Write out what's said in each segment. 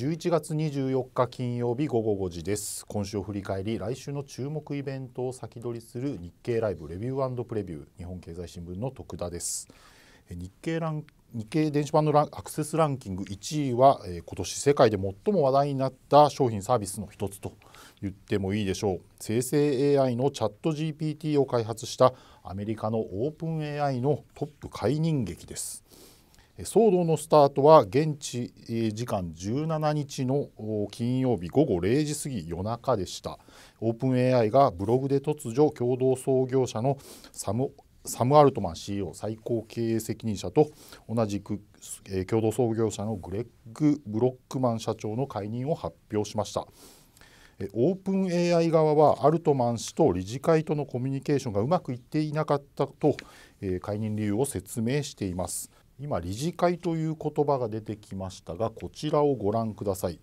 11月24日金曜日午後5時です今週を振り返り来週の注目イベントを先取りする日経ライブレビュープレビュー日本経済新聞の徳田です日経ラン日経電子版のアクセスランキング1位は、えー、今年世界で最も話題になった商品サービスの一つと言ってもいいでしょう生成 AI のチャット GPT を開発したアメリカのオープン AI のトップ解任劇です騒動のスタートは現地時間17日の金曜日午後0時過ぎ夜中でしたオープン AI がブログで突如共同創業者のサム・サムアルトマン CEO 最高経営責任者と同じく、共同創業者のグレッグ・ブロックマン社長の解任を発表しました。オープン AI 側はアルトマン氏と理事会とのコミュニケーションがうまくいっていなかったと解任理由を説明しています今理事会という言葉が出てきましたがこちらをご覧ください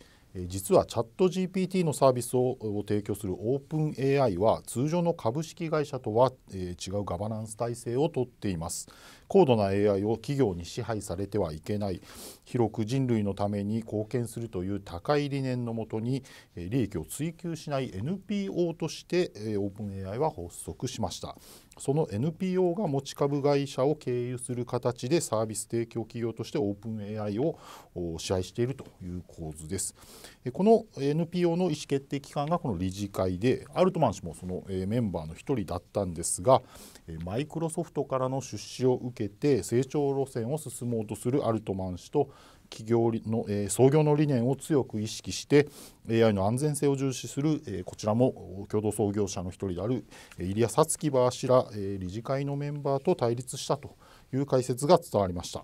実はチャット GPT のサービスを提供するオープン AI は通常の株式会社とは違うガバナンス体制をとっています高度な AI を企業に支配されてはいけない広く人類のために貢献するという高い理念のもとに利益を追求しない NPO としてオープン AI は発足しましたその NPO が持ち株会社を経由する形でサービス提供企業としてオープン AI を支配しているという構図ですこの NPO の意思決定機関がこの理事会でアルトマン氏もそのメンバーの一人だったんですがマイクロソフトからの出資を受けて成長路線を進もうとするアルトマン氏と企業の、えー、創業の理念を強く意識して AI の安全性を重視する、えー、こちらも共同創業者の一人である入谷さつきバーシラ、えー、理事会のメンバーと対立したという解説が伝わりました。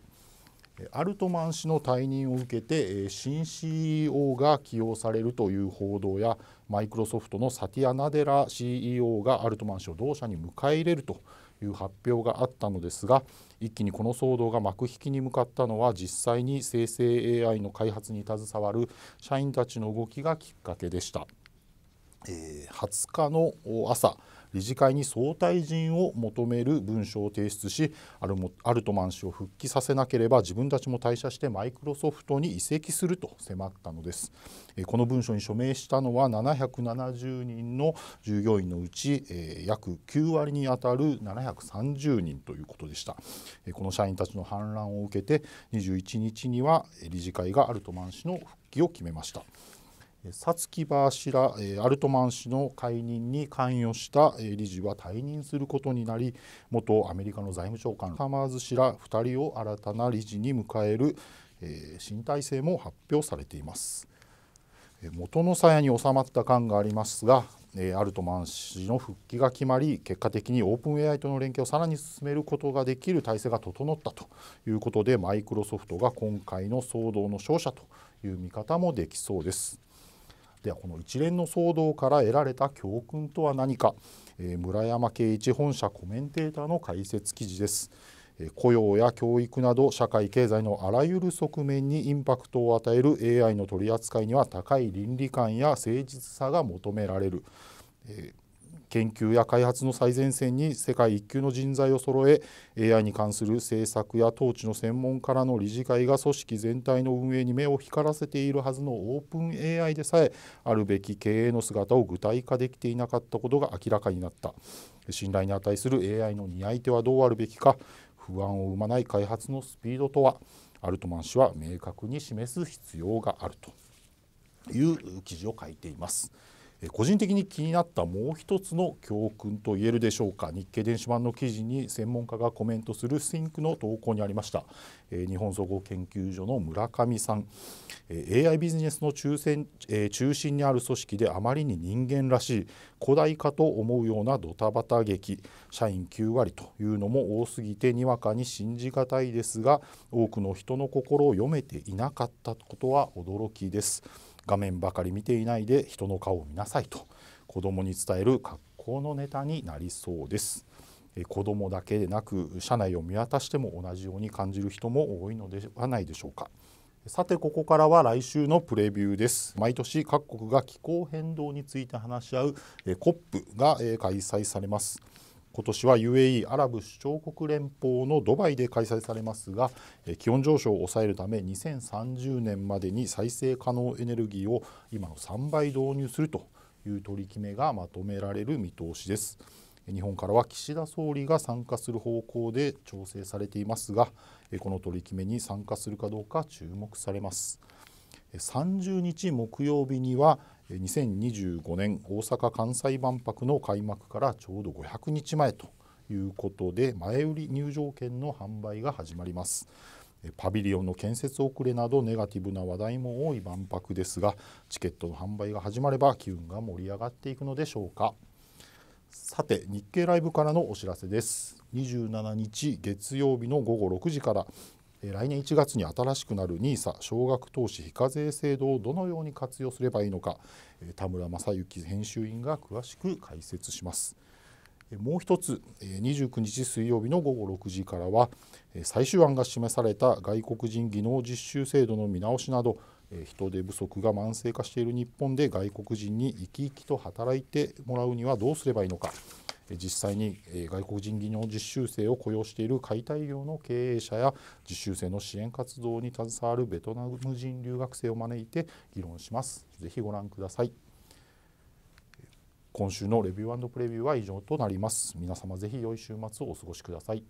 アルトマン氏の退任を受けてえ新 CEO が起用されるという報道やマイクロソフトのサティア・ナデラ CEO がアルトマン氏を同社に迎え入れるという発表があったのですが一気にこの騒動が幕引きに向かったのは実際に生成 AI の開発に携わる社員たちの動きがきっかけでした。えー、20日の朝理事会に総退陣を求める文書を提出しアルもアルトマン氏を復帰させなければ自分たちも退社してマイクロソフトに移籍すると迫ったのです。この文書に署名したのは770人の従業員のうち約9割にあたる730人ということでした。この社員たちの反乱を受けて21日には理事会がアルトマン氏の復帰を決めました。サツキバーシラ・アルトマン氏の解任に関与したえ理事は退任することになり元アメリカの財務長官ハマーズ氏ら2人を新たな理事に迎えるえ新体制も発表されていますえ元の鞘に収まった感がありますがえアルトマン氏の復帰が決まり結果的にオープン AI との連携をさらに進めることができる体制が整ったということでマイクロソフトが今回の騒動の勝者という見方もできそうです。ではこの一連の騒動から得られた教訓とは何か、えー、村山圭一本社コメンテーターの解説記事です。え雇用や教育など社会経済のあらゆる側面にインパクトを与える AI の取り扱いには高い倫理観や誠実さが求められる、え研究や開発の最前線に世界一級の人材を揃え AI に関する政策や統治の専門家らの理事会が組織全体の運営に目を光らせているはずのオープン AI でさえあるべき経営の姿を具体化できていなかったことが明らかになった信頼に値する AI の担い手はどうあるべきか不安を生まない開発のスピードとはアルトマン氏は明確に示す必要があるという記事を書いています。個人的に気になったもう一つの教訓と言えるでしょうか日経電子版の記事に専門家がコメントする t h i n の投稿にありました日本総合研究所の村上さん AI ビジネスの中心中心にある組織であまりに人間らしい古代化と思うようなドタバタ劇社員9割というのも多すぎてにわかに信じがたいですが多くの人の心を読めていなかったことは驚きです。画面ばかり見ていないで人の顔を見なさいと子どもに伝える格好のネタになりそうです。子どもだけでなく社内を見渡しても同じように感じる人も多いのではないでしょうか。さてここからは来週のプレビューです毎年各国が気候変動について話し合う COP が開催されます今年は UAE= アラブ首長国連邦のドバイで開催されますが気温上昇を抑えるため2030年までに再生可能エネルギーを今の3倍導入するという取り決めがまとめられる見通しです。日本からは岸田総理が参加する方向で調整されていますがこの取り決めに参加するかどうか注目されます。30日木曜日には2025年大阪・関西万博の開幕からちょうど500日前ということで前売り入場券の販売が始まります。パビリオンの建設遅れなどネガティブな話題も多い万博ですがチケットの販売が始まれば機運が盛り上がっていくのでしょうかさて日経ライブからのお知らせです27日月曜日の午後6時から来年1月に新しくなるニーサ a 少額投資非課税制度をどのように活用すればいいのか田村正幸編集員が詳しく解説します。もう一つ29日水曜日の午後6時からは最終案が示された外国人技能実習制度の見直しなど人手不足が慢性化している日本で外国人に生き生きと働いてもらうにはどうすればいいのか実際に外国人技能実習生を雇用している解体業の経営者や実習生の支援活動に携わるベトナム人留学生を招いて議論します。ぜひご覧ください。今週のレビュープレビューは以上となります。皆様ぜひ良い週末をお過ごしください。